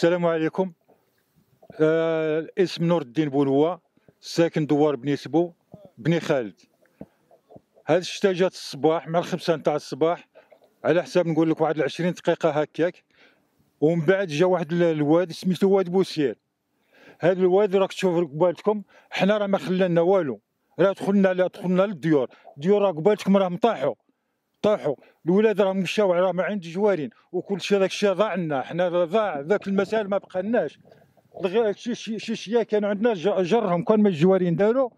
السلام عليكم آه اسم نور الدين بولوا ساكن دوار بني سبو بني خالد هاد الشتا جات الصباح مع الخمسة نتاع الصباح على حساب نقول لك واحد العشرين دقيقة هكاك ومن بعد جا واحد الواد سميتو واد بوسير هاد الواد راك تشوف قبالتكم حنا راه ما خلانا والو راه دخلنا لا دخلنا للديور ديور راه قبالتكم راهم طاحوا طاحوا الولاد راهم مشاو راه ما عندي جوارين وكل شيء داك الشيء ضاع لنا حنا ضاع ذاك المسائل ما بقالناش شي شي شي شي كانوا عندنا جرهم كان ما الجوارين داروا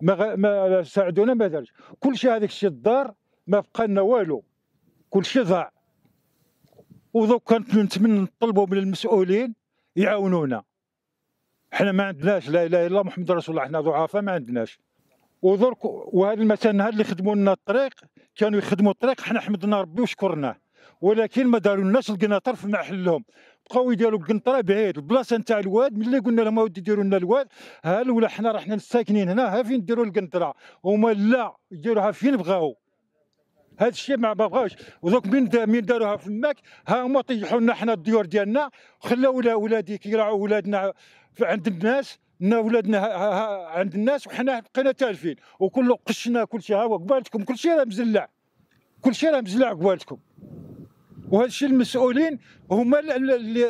ما ما ساعدونا ما دارش كل شيء هذاك الشيء الدار ما بقى لنا والو كل شيء ضاع ودوك كانت نتمنى نطلبوا من المسؤولين يعاونونا حنا ما عندناش لا اله الا الله محمد رسول الله حنا ضعفاء ما عندناش ودرك وهاد مثلا هاد اللي خدموا لنا الطريق كانوا يخدموا الطريق حنا حمدنا ربي وشكرناه ولكن ما دارولناش القناطر في محلهم بقاو يديروا القنطره بعيد البلاصه نتاع الواد ملي قلنا لهم اودي ديروا لنا الواد ها ولا حنا راه حنا ساكنين هنا ها فين ديروا القنطره هما لا يديروها فين بغاو هذا الشيء ما بغاوش ودوك من دا من داروها في الماك ها هما طيحوا لنا حنا الديور ديالنا خلاو ولادي كيراعوا ولادنا عند الناس نا ولادنا عند الناس وحنا بقينا تالفين وكل قشنا كل شيء ها قبالتكم كل شيء راه مزلع كل شيء راه مزلع قبالتكم وهذا الشيء المسؤولين هما اللي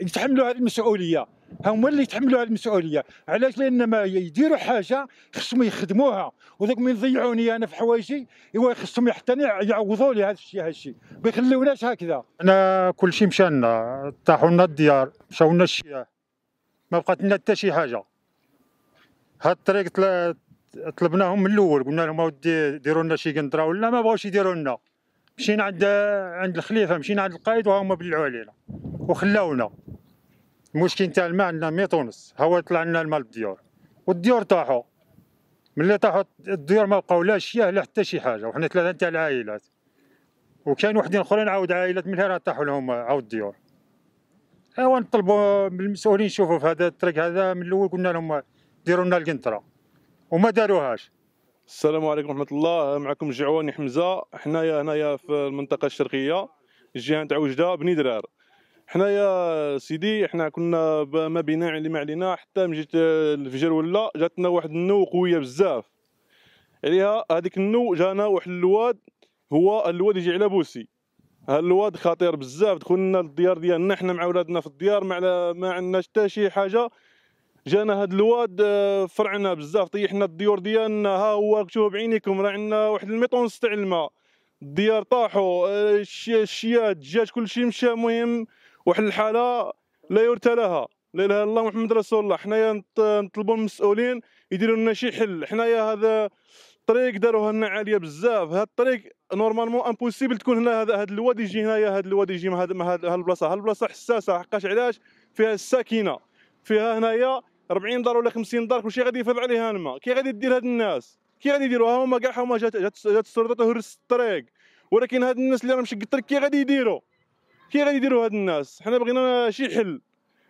يتحملوا هذه المسؤوليه هما اللي يتحملوا هذه المسؤوليه علاش لان ما يديروا حاجه خصهم يخدموها وذاك من يضيعوني انا في حوايجي ايوا خصهم حتى يعوضوا لي هذا الشيء هذا الشيء ما يخلوناش هكذا انا كل شيء مشى لنا طاحوا لنا الديار مشاو لنا الشياه ما بقات لنا حتى شي حاجه هاد الطريق طلبناهم من الاول قلنا لهم اودي ديروا لنا شي قنطره ولا ما بغاوش يديروا لنا مشينا عند عند الخليفه مشينا عند القائد وهما بلعوا علينا وخلاونا المشكل تاع الماء عندنا ميت ونص هو طلع لنا الماء للديور والديور طاحوا ملي طاحوا الديور ما بقاو لا شياه لا حتى شي حاجه وحنا ثلاثه تاع العائلات وكاين وحدين اخرين عاود عائلات من راه طاحوا لهم عاود الديور ايوا اه، نطلبوا من المسؤولين يشوفوا في هذا الطريق هذا من الاول قلنا لهم ديروا لنا القنطره وما داروهاش السلام عليكم ورحمه الله معكم جعواني حمزه حنايا هنايا في المنطقه الشرقيه جهه تاع وجده بني درار حنايا سيدي حنا كنا ما بينا علي ما علينا حتى من جيت الفجر ولا جاتنا واحد النو قويه بزاف عليها هذيك النو جانا واحد الواد هو الواد يجي على بوسي الواد خطير بزاف دخلنا للديار ديالنا حنا مع ولادنا في الديار ما على ما عندناش حتى شي حاجه جانا هاد الواد آه، فرعنا بزاف طيحنا الديور ديالنا ها هو شوفوا بعينيكم راه عندنا واحد الميطونس تاع الماء الديار طاحوا آه، الشيات الدجاج كلشي مشى المهم واحد الحاله لا يرثى لها لا اله الا الله محمد رسول الله حنايا نطلبوا المسؤولين يديروا لنا شي حل حنايا هذا الطريق داروها لنا عاليه بزاف هاد الطريق نورمالمون امبوسيبل تكون هنا هذا هذا الوادي يجي هنايا هذا الوادي يجي مع هذه البلاصه هذه البلاصه حساسه حقاش علاش فيها الساكنه فيها هنايا 40 دار ولا 50 دار كلشي غادي يفرض عليها الماء كي غادي دير هاد الناس كي غادي يديروا ها هما كاع هما جات جات, جات السلطه تهرس الطريق ولكن هاد الناس اللي راه مشي الطريق كي غادي يديروا كي غادي يديروا هاد الناس حنا بغينا شي حل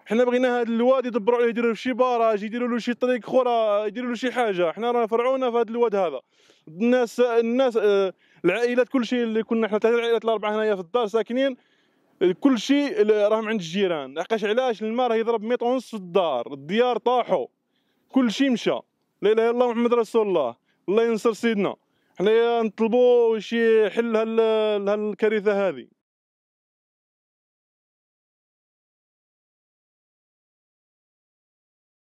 حنا بغينا هاد الواد يدبروا عليه يديروا شي باراج يديروا له شي طريق اخرى يديروا له شي حاجه حنا راه فرعونا في هاد الواد هذا الناس الناس آه العائلات كل شيء اللي كنا حنا ثلاثه العائلات الاربعه هنايا في الدار ساكنين كل شيء راهم عند الجيران لحقاش علاش الماء راه يضرب ميطر ونص في الدار الديار طاحوا كل شيء مشى لا اله الا الله محمد رسول الله الله ينصر سيدنا حنايا نطلبوا شي حل هالكارثه هذه